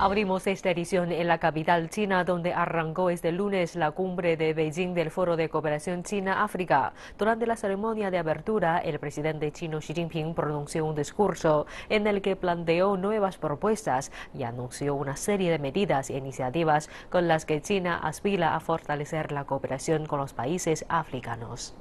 Abrimos esta edición en la capital china, donde arrancó este lunes la cumbre de Beijing del Foro de Cooperación China-África. Durante la ceremonia de apertura, el presidente chino Xi Jinping pronunció un discurso en el que planteó nuevas propuestas y anunció una serie de medidas e iniciativas con las que China aspira a fortalecer la cooperación con los países africanos.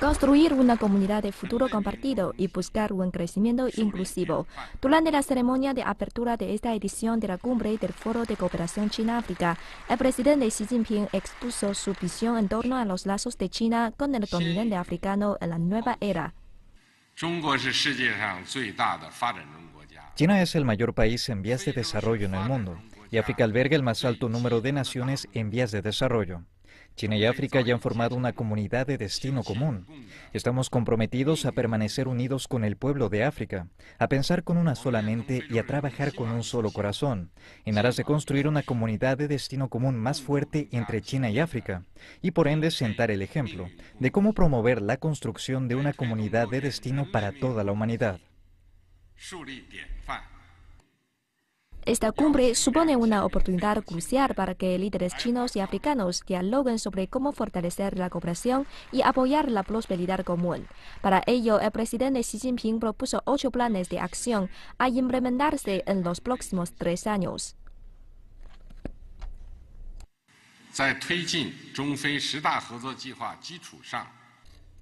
construir una comunidad de futuro compartido y buscar un crecimiento inclusivo. Durante la ceremonia de apertura de esta edición de la cumbre del Foro de Cooperación China-África, el presidente Xi Jinping expuso su visión en torno a los lazos de China con el continente africano en la nueva era. China es el mayor país en vías de desarrollo en el mundo y África alberga el más alto número de naciones en vías de desarrollo. China y África ya han formado una comunidad de destino común. Estamos comprometidos a permanecer unidos con el pueblo de África, a pensar con una sola mente y a trabajar con un solo corazón, en aras de construir una comunidad de destino común más fuerte entre China y África, y por ende sentar el ejemplo de cómo promover la construcción de una comunidad de destino para toda la humanidad. Esta cumbre supone una oportunidad crucial para que líderes chinos y africanos dialoguen sobre cómo fortalecer la cooperación y apoyar la prosperidad común. Para ello, el presidente Xi Jinping propuso ocho planes de acción a implementarse en los próximos tres años.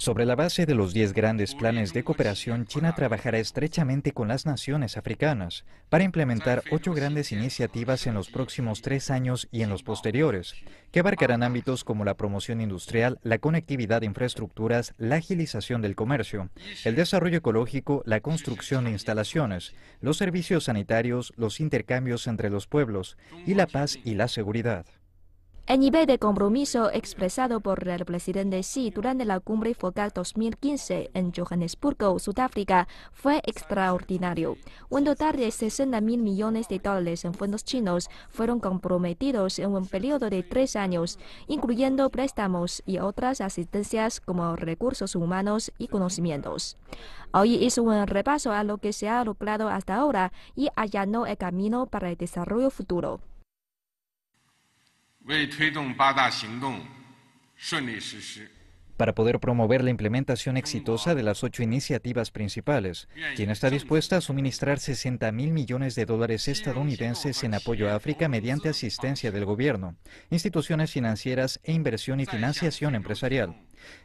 Sobre la base de los 10 grandes planes de cooperación, China trabajará estrechamente con las naciones africanas para implementar ocho grandes iniciativas en los próximos tres años y en los posteriores, que abarcarán ámbitos como la promoción industrial, la conectividad de infraestructuras, la agilización del comercio, el desarrollo ecológico, la construcción de instalaciones, los servicios sanitarios, los intercambios entre los pueblos y la paz y la seguridad. El nivel de compromiso expresado por el presidente Xi durante la cumbre focal 2015 en Johannesburgo, Sudáfrica, fue extraordinario. Un total de 60 mil millones de dólares en fondos chinos fueron comprometidos en un periodo de tres años, incluyendo préstamos y otras asistencias como recursos humanos y conocimientos. Hoy hizo un repaso a lo que se ha logrado hasta ahora y allanó el camino para el desarrollo futuro. Para poder promover la implementación exitosa de las ocho iniciativas principales, quien está dispuesta a suministrar 60 mil millones de dólares estadounidenses en apoyo a África mediante asistencia del gobierno, instituciones financieras e inversión y financiación empresarial.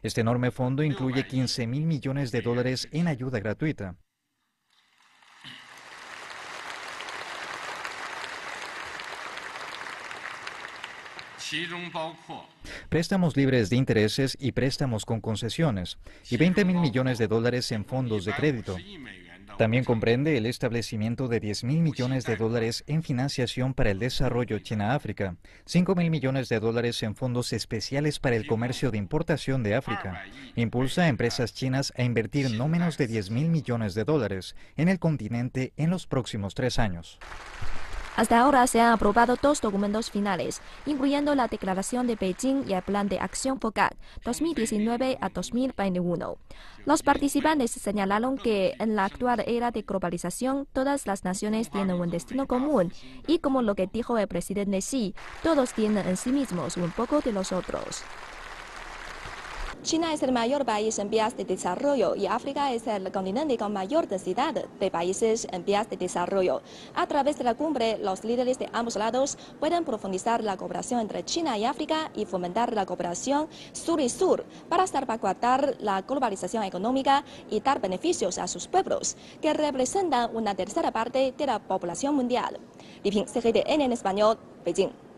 Este enorme fondo incluye 15 mil millones de dólares en ayuda gratuita. préstamos libres de intereses y préstamos con concesiones, y 20 mil millones de dólares en fondos de crédito. También comprende el establecimiento de 10 mil pues millones de dólares en financiación para el desarrollo China-África, 5 mil millones de dólares en fondos especiales para el comercio de importación de África. Ah, Impulsa a empresas chinas a invertir no menos de 10 mil millones de dólares en el continente en los próximos tres años. Hasta ahora se han aprobado dos documentos finales, incluyendo la Declaración de Beijing y el Plan de Acción Focal 2019 a 2021. Los participantes señalaron que en la actual era de globalización todas las naciones tienen un destino común y como lo que dijo el presidente Xi, todos tienen en sí mismos un poco de los otros. China es el mayor país en vías de desarrollo y África es el continente con mayor densidad de países en vías de desarrollo. A través de la cumbre, los líderes de ambos lados pueden profundizar la cooperación entre China y África y fomentar la cooperación sur y sur para salvaguardar la globalización económica y dar beneficios a sus pueblos, que representan una tercera parte de la población mundial. CGTN en español, Beijing.